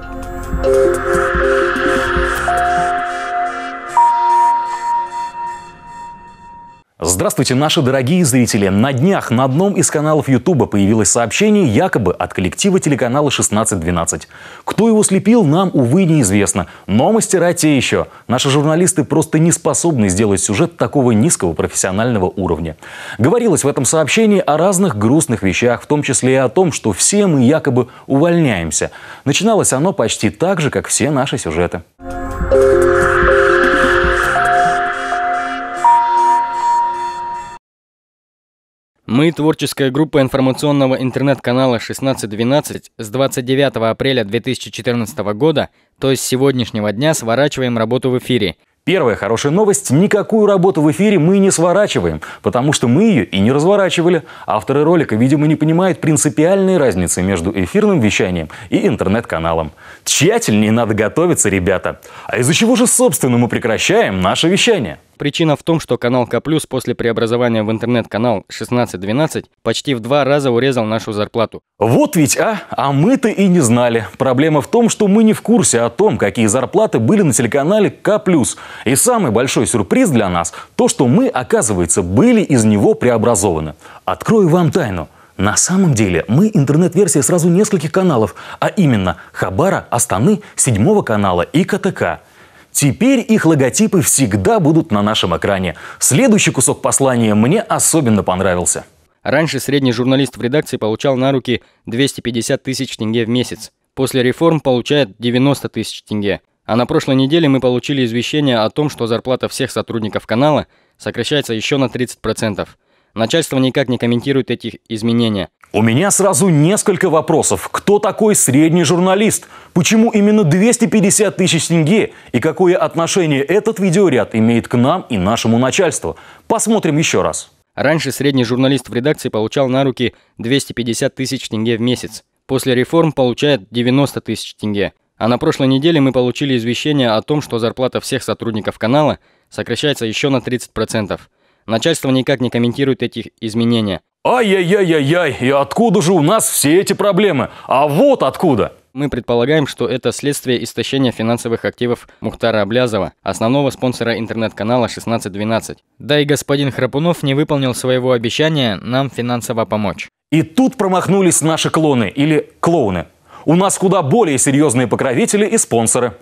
Thank you. Здравствуйте, наши дорогие зрители! На днях на одном из каналов Ютуба появилось сообщение якобы от коллектива телеканала 1612. Кто его слепил, нам, увы, неизвестно. Но мастера те еще. Наши журналисты просто не способны сделать сюжет такого низкого профессионального уровня. Говорилось в этом сообщении о разных грустных вещах, в том числе и о том, что все мы якобы увольняемся. Начиналось оно почти так же, как все наши сюжеты. Мы, творческая группа информационного интернет-канала 1612, с 29 апреля 2014 года, то есть с сегодняшнего дня, сворачиваем работу в эфире. Первая хорошая новость – никакую работу в эфире мы не сворачиваем, потому что мы ее и не разворачивали. Авторы ролика, видимо, не понимают принципиальной разницы между эфирным вещанием и интернет-каналом. Тщательнее надо готовиться, ребята. А из-за чего же, собственно, мы прекращаем наше вещание? Причина в том, что канал К+, после преобразования в интернет-канал 1612 почти в два раза урезал нашу зарплату. Вот ведь, а? А мы-то и не знали. Проблема в том, что мы не в курсе о том, какие зарплаты были на телеканале К+. И самый большой сюрприз для нас – то, что мы, оказывается, были из него преобразованы. Открою вам тайну. На самом деле мы интернет-версия сразу нескольких каналов, а именно Хабара, Астаны, Седьмого канала и КТК. Теперь их логотипы всегда будут на нашем экране. Следующий кусок послания мне особенно понравился. Раньше средний журналист в редакции получал на руки 250 тысяч тенге в месяц. После реформ получает 90 тысяч тенге. А на прошлой неделе мы получили извещение о том, что зарплата всех сотрудников канала сокращается еще на 30%. Начальство никак не комментирует этих изменений. У меня сразу несколько вопросов. Кто такой средний журналист? Почему именно 250 тысяч тенге? И какое отношение этот видеоряд имеет к нам и нашему начальству? Посмотрим еще раз. Раньше средний журналист в редакции получал на руки 250 тысяч тенге в месяц. После реформ получает 90 тысяч тенге. А на прошлой неделе мы получили извещение о том, что зарплата всех сотрудников канала сокращается еще на 30%. Начальство никак не комментирует этих изменения. Ай-яй-яй-яй-яй, и откуда же у нас все эти проблемы? А вот откуда! Мы предполагаем, что это следствие истощения финансовых активов Мухтара Облязова, основного спонсора интернет-канала 1612. Да и господин Храпунов не выполнил своего обещания нам финансово помочь. И тут промахнулись наши клоны или клоуны. У нас куда более серьезные покровители и спонсоры.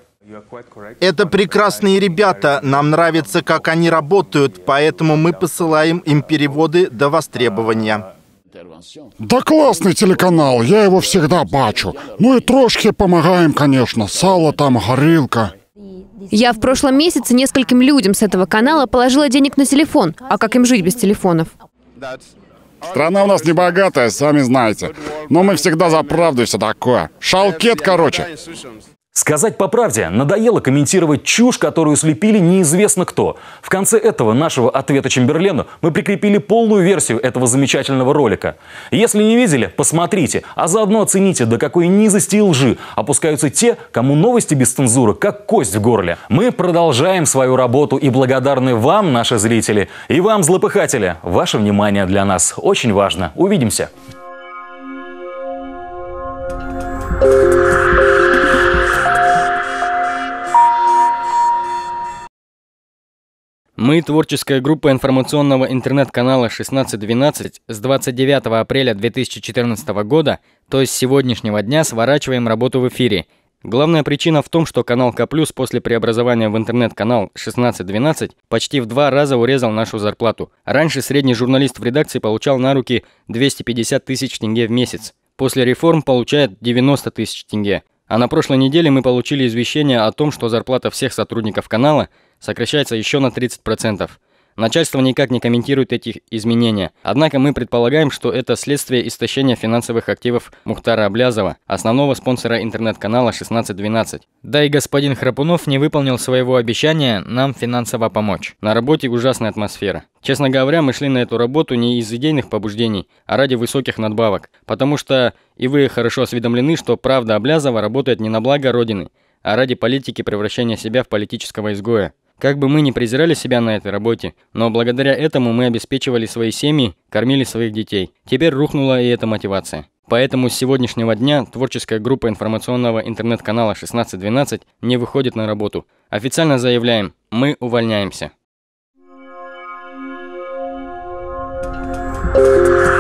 Это прекрасные ребята, нам нравится, как они работают, поэтому мы посылаем им переводы до востребования. Да классный телеканал, я его всегда бачу. Ну и трошки помогаем, конечно, сало там, горилка. Я в прошлом месяце нескольким людям с этого канала положила денег на телефон. А как им жить без телефонов? Страна у нас не богатая, сами знаете. Но мы всегда за правду все такое. Шалкет, короче. Сказать по правде, надоело комментировать чушь, которую слепили неизвестно кто. В конце этого нашего ответа Чемберлену мы прикрепили полную версию этого замечательного ролика. Если не видели, посмотрите, а заодно оцените, до какой низости и лжи опускаются те, кому новости без цензуры, как кость в горле. Мы продолжаем свою работу и благодарны вам, наши зрители, и вам, злопыхатели. Ваше внимание для нас очень важно. Увидимся! Мы, творческая группа информационного интернет-канала 1612, с 29 апреля 2014 года, то есть с сегодняшнего дня, сворачиваем работу в эфире. Главная причина в том, что канал К+, после преобразования в интернет-канал 1612 почти в два раза урезал нашу зарплату. Раньше средний журналист в редакции получал на руки 250 тысяч тенге в месяц. После реформ получает 90 тысяч тенге. А на прошлой неделе мы получили извещение о том, что зарплата всех сотрудников канала – сокращается еще на 30%. Начальство никак не комментирует этих изменений. Однако мы предполагаем, что это следствие истощения финансовых активов Мухтара Облязова, основного спонсора интернет-канала 1612. Да и господин Храпунов не выполнил своего обещания нам финансово помочь. На работе ужасная атмосфера. Честно говоря, мы шли на эту работу не из идейных побуждений, а ради высоких надбавок. Потому что и вы хорошо осведомлены, что правда Облязова работает не на благо Родины, а ради политики превращения себя в политического изгоя. Как бы мы ни презирали себя на этой работе, но благодаря этому мы обеспечивали свои семьи, кормили своих детей. Теперь рухнула и эта мотивация. Поэтому с сегодняшнего дня творческая группа информационного интернет-канала 1612 не выходит на работу. Официально заявляем, мы увольняемся. Thank you.